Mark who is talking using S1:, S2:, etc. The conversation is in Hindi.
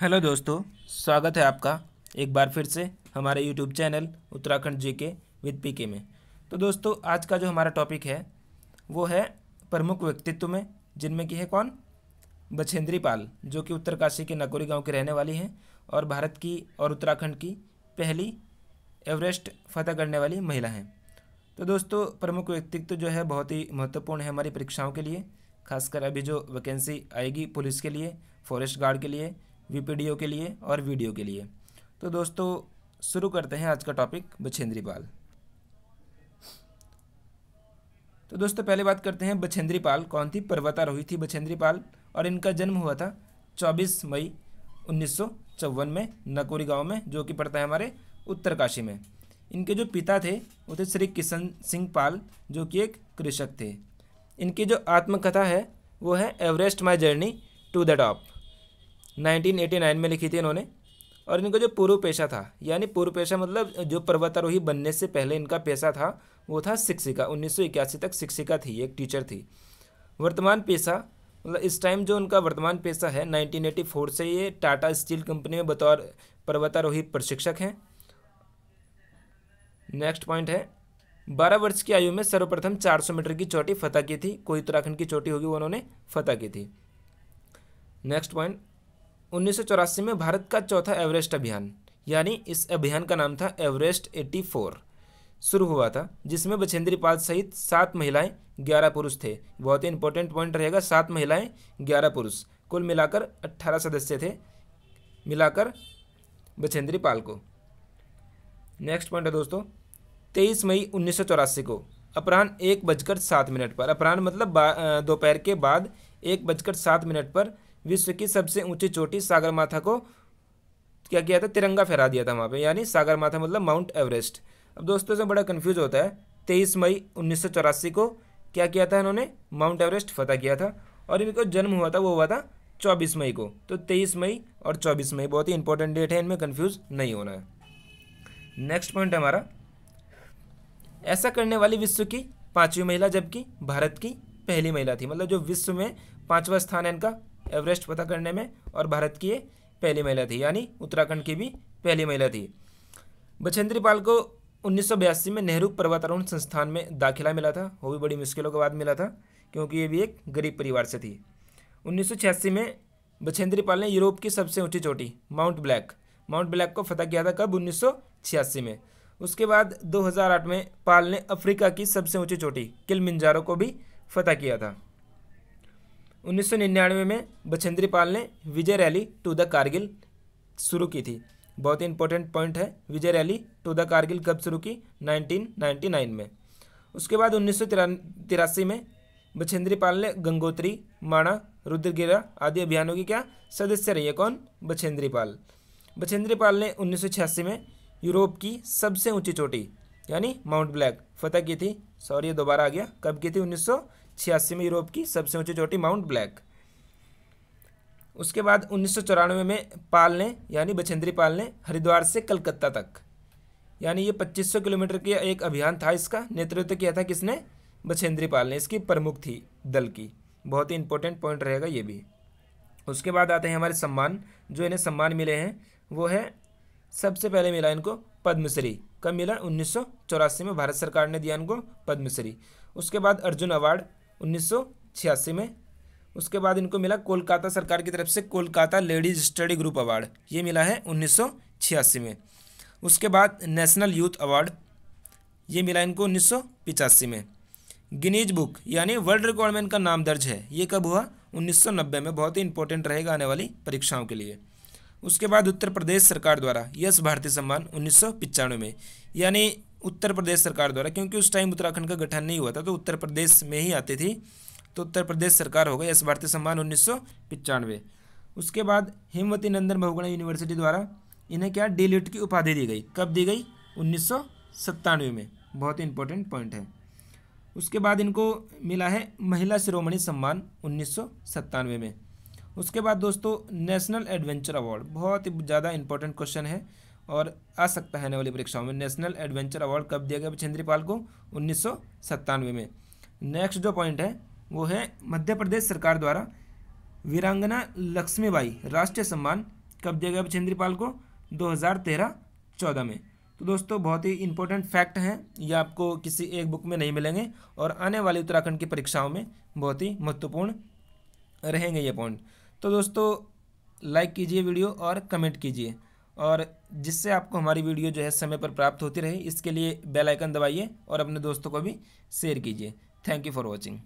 S1: हेलो दोस्तों स्वागत है आपका एक बार फिर से हमारे यूट्यूब चैनल उत्तराखंड जी के विद पी के में तो दोस्तों आज का जो हमारा टॉपिक है वो है प्रमुख व्यक्तित्व में जिनमें की है कौन बछेंद्री पाल जो कि उत्तरकाशी के नकोरी गांव के रहने वाली हैं और भारत की और उत्तराखंड की पहली एवरेस्ट फतह करने वाली महिला हैं तो दोस्तों प्रमुख व्यक्तित्व जो है बहुत ही महत्वपूर्ण है हमारी परीक्षाओं के लिए खासकर अभी जो वैकेंसी आएगी पुलिस के लिए फॉरेस्ट गार्ड के लिए वीपीडीओ के लिए और वीडियो के लिए तो दोस्तों शुरू करते हैं आज का टॉपिक बछेंद्री पाल तो दोस्तों पहले बात करते हैं बछेंद्री पाल कौन थी पर्वतारोही थी बछेंद्री पाल और इनका जन्म हुआ था 24 मई उन्नीस में नकोरी गांव में जो कि पड़ता है हमारे उत्तरकाशी में इनके जो पिता थे वो थे श्री किशन सिंह पाल जो कि एक कृषक थे इनकी जो आत्मकथा है वो है Everest my journey to the top 1989 में लिखी थी इन्होंने और इनका जो पूर्व पेशा था यानी पूर्व पेशा मतलब जो पर्वतारोही बनने से पहले इनका पेशा था वो था शिक्षिका उन्नीस तक शिक्षिका थी एक टीचर थी वर्तमान पेशा मतलब इस टाइम जो उनका वर्तमान पेशा है 1984 से ये टाटा स्टील कंपनी में बतौर पर्वतारोही प्रशिक्षक हैं नेक्स्ट पॉइंट है बारह वर्ष की आयु में सर्वप्रथम 400 मीटर की चोटी फतह की थी कोई उत्तराखंड की चोटी होगी उन्होंने फतह की थी नेक्स्ट पॉइंट उन्नीस में भारत का चौथा एवरेस्ट अभियान यानी इस अभियान का नाम था एवरेस्ट 84 शुरू हुआ था जिसमें बछेंद्री पाल सहित सात महिलाएं ग्यारह पुरुष थे बहुत ही इंपॉर्टेंट पॉइंट रहेगा सात महिलाएं ग्यारह पुरुष कुल मिलाकर अट्ठारह सदस्य थे मिलाकर बछेंद्री पाल को नेक्स्ट पॉइंट है दोस्तों तेईस मई उन्नीस को अपराह्न एक बजकर सात मिनट पर अपराह्न मतलब दोपहर के बाद एक बजकर सात मिनट पर विश्व की सबसे ऊंची चोटी सागर माथा को क्या किया था तिरंगा फहरा दिया था वहाँ पे यानी सागर माथा मतलब माउंट एवरेस्ट अब दोस्तों इसमें बड़ा कन्फ्यूज होता है तेईस मई उन्नीस को क्या किया था इन्होंने माउंट एवरेस्ट फतेह किया था और इनको जन्म हुआ था वो हुआ था चौबीस मई को तो तेईस मई और चौबीस मई बहुत ही इंपॉर्टेंट डेट है इनमें कन्फ्यूज़ नहीं होना है नेक्स्ट पॉइंट हमारा ऐसा करने वाली विश्व की पाँचवीं महिला जबकि भारत की पहली महिला थी मतलब जो विश्व में पाँचवा स्थान है इनका एवरेस्ट पता करने में और भारत की ये पहली महिला थी यानी उत्तराखंड की भी पहली महिला थी बछेंद्री पाल को उन्नीस में नेहरू पर्वतारोहण संस्थान में दाखिला मिला था वो भी बड़ी मुश्किलों के बाद मिला था क्योंकि ये भी एक गरीब परिवार से थी उन्नीस में बछेंद्री पाल ने यूरोप की सबसे ऊंची चोटी माउंट ब्लैक माउंट ब्लैक को फतह किया था कब उन्नीस में उसके बाद 2008 में पाल ने अफ्रीका की सबसे ऊंची चोटी किलमिंजारो को भी फतह किया था 1999 में बछेंद्री पाल ने Vijay rally to the Kargil शुरू की थी बहुत ही इंपॉर्टेंट पॉइंट है Vijay rally to the Kargil कब शुरू की 1999 में उसके बाद उन्नीस में बछेंद्री पाल ने गंगोत्री माणा रुद्रगिरा आदि अभियानों की क्या सदस्य रही है कौन बछेंद्री पाल बछेंद्री पाल ने उन्नीस में यूरोप की सबसे ऊंची चोटी यानी माउंट ब्लैक फतह की थी सॉरी ये दोबारा आ गया कब की थी उन्नीस में यूरोप की सबसे ऊंची चोटी माउंट ब्लैक उसके बाद उन्नीस में पाल ने यानी बछेंद्री पाल ने हरिद्वार से कलकत्ता तक यानी ये 2500 किलोमीटर के एक अभियान था इसका नेतृत्व किया था किसने बछेंद्री पाल ने इसकी प्रमुख थी दल की बहुत ही इंपॉर्टेंट पॉइंट रहेगा ये भी उसके बाद आते हैं हमारे सम्मान जो इन्हें सम्मान मिले हैं वो है सबसे पहले मिला इनको पद्मश्री का मिला उन्नीस में भारत सरकार ने दिया इनको पद्मश्री उसके बाद अर्जुन अवार्ड उन्नीस में उसके बाद इनको मिला कोलकाता सरकार की तरफ से Kolkata ladies study group award ये मिला है उन्नीस में उसके बाद नेशनल यूथ अवार्ड ये मिला इनको उन्नीस में गिनीज बुक यानी वर्ल्ड रिकॉर्ड में इनका नाम दर्ज है ये कब हुआ 1990 में बहुत ही इंपॉर्टेंट रहेगा आने वाली परीक्षाओं के लिए उसके बाद उत्तर प्रदेश सरकार द्वारा यश भारती सम्मान उन्नीस में यानी उत्तर प्रदेश सरकार द्वारा क्योंकि उस टाइम उत्तराखंड का गठन नहीं हुआ था तो उत्तर प्रदेश में ही आती थी तो उत्तर प्रदेश सरकार होगा यश भारती सम्मान उन्नीस उसके बाद हेमवती नंदन बहुगुणा यूनिवर्सिटी द्वारा इन्हें क्या डी की उपाधि दी गई कब दी गई उन्नीस में बहुत ही इंपॉर्टेंट पॉइंट है उसके बाद इनको मिला है महिला शिरोमणि सम्मान उन्नीस में उसके बाद दोस्तों नेशनल एडवेंचर अवार्ड बहुत ही ज़्यादा इंपॉर्टेंट क्वेश्चन है और आ सकता है आने वाली परीक्षाओं में नेशनल एडवेंचर अवार्ड कब दिया गया पिछेंद्री पाल को उन्नीस में नेक्स्ट जो पॉइंट है वो है मध्य प्रदेश सरकार द्वारा वीरांगना लक्ष्मीबाई राष्ट्रीय सम्मान कब दिया गया पिछेंद्री पाल को 2013-14 में तो दोस्तों बहुत ही इंपॉर्टेंट फैक्ट हैं ये आपको किसी एक बुक में नहीं मिलेंगे और आने वाली उत्तराखंड की परीक्षाओं में बहुत ही महत्वपूर्ण रहेंगे ये पॉइंट तो दोस्तों लाइक कीजिए वीडियो और कमेंट कीजिए और जिससे आपको हमारी वीडियो जो है समय पर प्राप्त होती रहे इसके लिए बेल आइकन दबाइए और अपने दोस्तों को भी शेयर कीजिए थैंक यू फॉर वॉचिंग